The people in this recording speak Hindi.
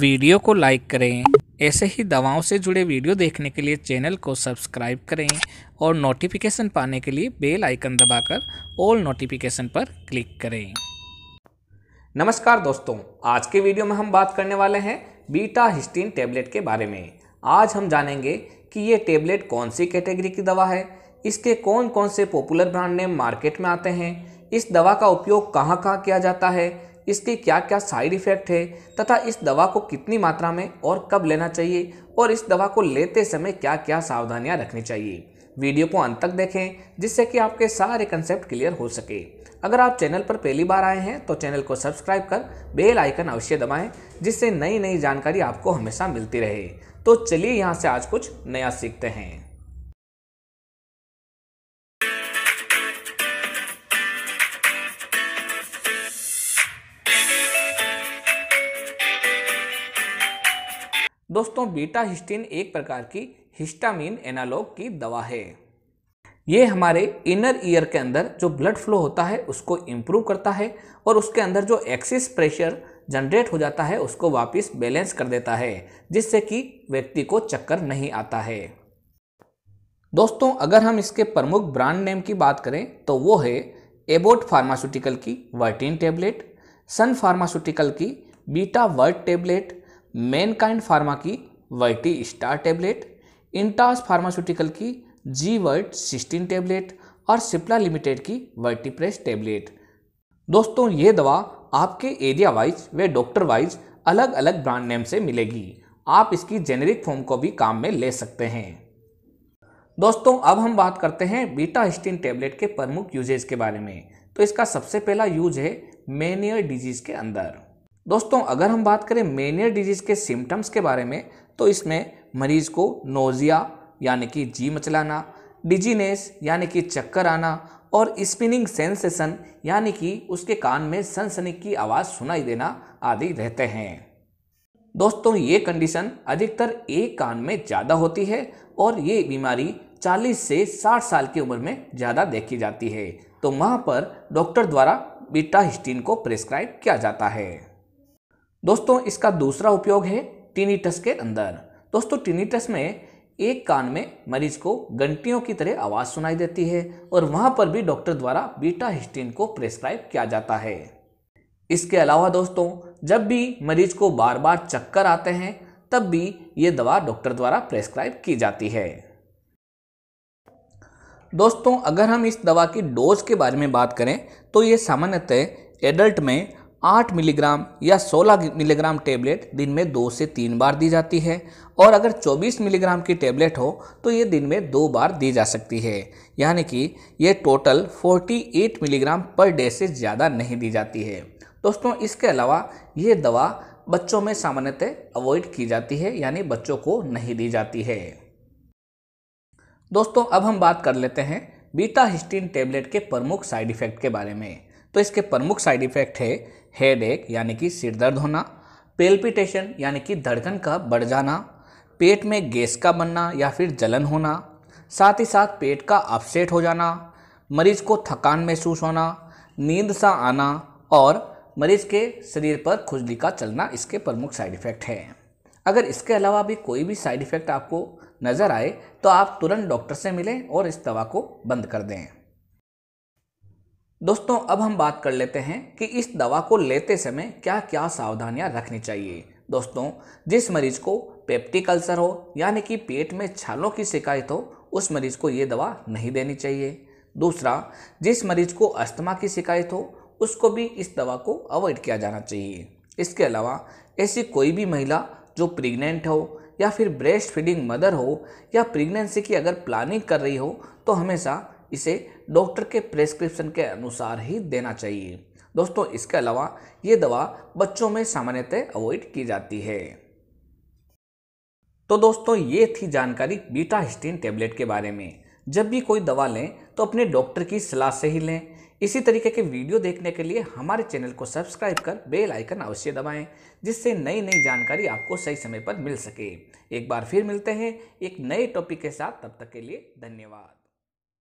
वीडियो को लाइक करें ऐसे ही दवाओं से जुड़े वीडियो देखने के लिए चैनल को सब्सक्राइब करें और नोटिफिकेशन पाने के लिए बेल आइकन दबाकर ऑल नोटिफिकेशन पर क्लिक करें नमस्कार दोस्तों आज के वीडियो में हम बात करने वाले हैं बीटा हिस्टीन टेबलेट के बारे में आज हम जानेंगे कि ये टेबलेट कौन सी कैटेगरी की दवा है इसके कौन कौन से पॉपुलर ब्रांड नेम मार्केट में आते हैं इस दवा का उपयोग कहाँ कहाँ किया जाता है इसके क्या क्या साइड इफ़ेक्ट है तथा इस दवा को कितनी मात्रा में और कब लेना चाहिए और इस दवा को लेते समय क्या क्या सावधानियाँ रखनी चाहिए वीडियो को अंत तक देखें जिससे कि आपके सारे कंसेप्ट क्लियर हो सके अगर आप चैनल पर पहली बार आए हैं तो चैनल को सब्सक्राइब कर बेल आइकन अवश्य दबाएं जिससे नई नई जानकारी आपको हमेशा मिलती रहे तो चलिए यहाँ से आज कुछ नया सीखते हैं दोस्तों बीटा हिस्टीन एक प्रकार की हिस्टामिन एनालॉग की दवा है ये हमारे इनर ईयर के अंदर जो ब्लड फ्लो होता है उसको इम्प्रूव करता है और उसके अंदर जो एक्सिस प्रेशर जनरेट हो जाता है उसको वापस बैलेंस कर देता है जिससे कि व्यक्ति को चक्कर नहीं आता है दोस्तों अगर हम इसके प्रमुख ब्रांड नेम की बात करें तो वो है एबोट फार्मास्यूटिकल की वर्टिन टेबलेट सन फार्मास्यूटिकल की Betavert tablet Mankind pharma की Vertistar tablet Intas pharmaceutical की जी वर्ट सिस्टीन टेबलेट और सिप्ला लिमिटेड की वर्टी प्रेस टेबलेट दोस्तों ये दवा आपके एरिया वाइज व डॉक्टर वाइज अलग अलग ब्रांड नेम से मिलेगी आप इसकी जेनेरिक फॉर्म को भी काम में ले सकते हैं दोस्तों अब हम बात करते हैं बीटा हिस्टिन टेबलेट के प्रमुख यूजेज के बारे में तो इसका सबसे पहला यूज है मेनियर डिजीज़ के अंदर दोस्तों अगर हम बात करें मेनियर डिजीज़ के सिम्टम्स के बारे में तो इसमें मरीज को नोज़िया यानी कि जी मचलाना डिजीनेस यानी कि चक्कर आना और स्पिनिंग सेंसेशन यानी कि उसके कान में सनसनी की आवाज़ सुनाई देना आदि रहते हैं दोस्तों ये कंडीशन अधिकतर एक कान में ज़्यादा होती है और ये बीमारी 40 से 60 साल की उम्र में ज़्यादा देखी जाती है तो वहाँ पर डॉक्टर द्वारा बीटा हिस्टीन को प्रेस्क्राइब किया जाता है दोस्तों इसका दूसरा उपयोग है टीनीटस के अंदर दोस्तों टीनीटस में एक कान में मरीज को घंटियों की तरह आवाज़ सुनाई देती है और वहाँ पर भी डॉक्टर द्वारा बीटा हिस्टीन को प्रेस्क्राइब किया जाता है इसके अलावा दोस्तों जब भी मरीज को बार बार चक्कर आते हैं तब भी ये दवा डॉक्टर द्वारा प्रेस्क्राइब की जाती है दोस्तों अगर हम इस दवा की डोज के बारे में बात करें तो ये सामान्यतः एडल्ट में 8 मिलीग्राम या 16 मिलीग्राम टेबलेट दिन में दो से तीन बार दी जाती है और अगर 24 मिलीग्राम की टेबलेट हो तो ये दिन में दो बार दी जा सकती है यानी कि ये टोटल 48 मिलीग्राम पर डे से ज़्यादा नहीं दी जाती है दोस्तों इसके अलावा ये दवा बच्चों में सामान्यतः अवॉइड की जाती है यानी बच्चों को नहीं दी जाती है दोस्तों अब हम बात कर लेते हैं बीटा हिस्टीन टेबलेट के प्रमुख साइड इफ़ेक्ट के बारे में तो इसके प्रमुख साइड इफेक्ट है हेड एक यानी कि सिर दर्द होना पेल्पिटेशन यानी कि धड़कन का बढ़ जाना पेट में गैस का बनना या फिर जलन होना साथ ही साथ पेट का अपसेट हो जाना मरीज को थकान महसूस होना नींद सा आना और मरीज के शरीर पर खुजली का चलना इसके प्रमुख साइड इफ़ेक्ट है अगर इसके अलावा भी कोई भी साइड इफ़ेक्ट आपको नज़र आए तो आप तुरंत डॉक्टर से मिलें और इस दवा को बंद कर दें दोस्तों अब हम बात कर लेते हैं कि इस दवा को लेते समय क्या क्या सावधानियां रखनी चाहिए दोस्तों जिस मरीज को पेप्टिक अल्सर हो यानी कि पेट में छालों की शिकायत हो उस मरीज को ये दवा नहीं देनी चाहिए दूसरा जिस मरीज को अस्थमा की शिकायत हो उसको भी इस दवा को अवॉइड किया जाना चाहिए इसके अलावा ऐसी कोई भी महिला जो प्रेग्नेंट हो या फिर ब्रेस्ट फीडिंग मदर हो या प्रेगनेंसी की अगर प्लानिंग कर रही हो तो हमेशा इसे डॉक्टर के प्रेस्क्रिप्शन के अनुसार ही देना चाहिए दोस्तों इसके अलावा ये दवा बच्चों में सामान्यतः अवॉइड की जाती है तो दोस्तों ये थी जानकारी बीटा हिस्टीन टेबलेट के बारे में जब भी कोई दवा लें तो अपने डॉक्टर की सलाह से ही लें इसी तरीके के वीडियो देखने के लिए हमारे चैनल को सब्सक्राइब कर बेल आइकन अवश्य दबाएं जिससे नई नई जानकारी आपको सही समय पर मिल सके एक बार फिर मिलते हैं एक नए टॉपिक के साथ तब तक के लिए धन्यवाद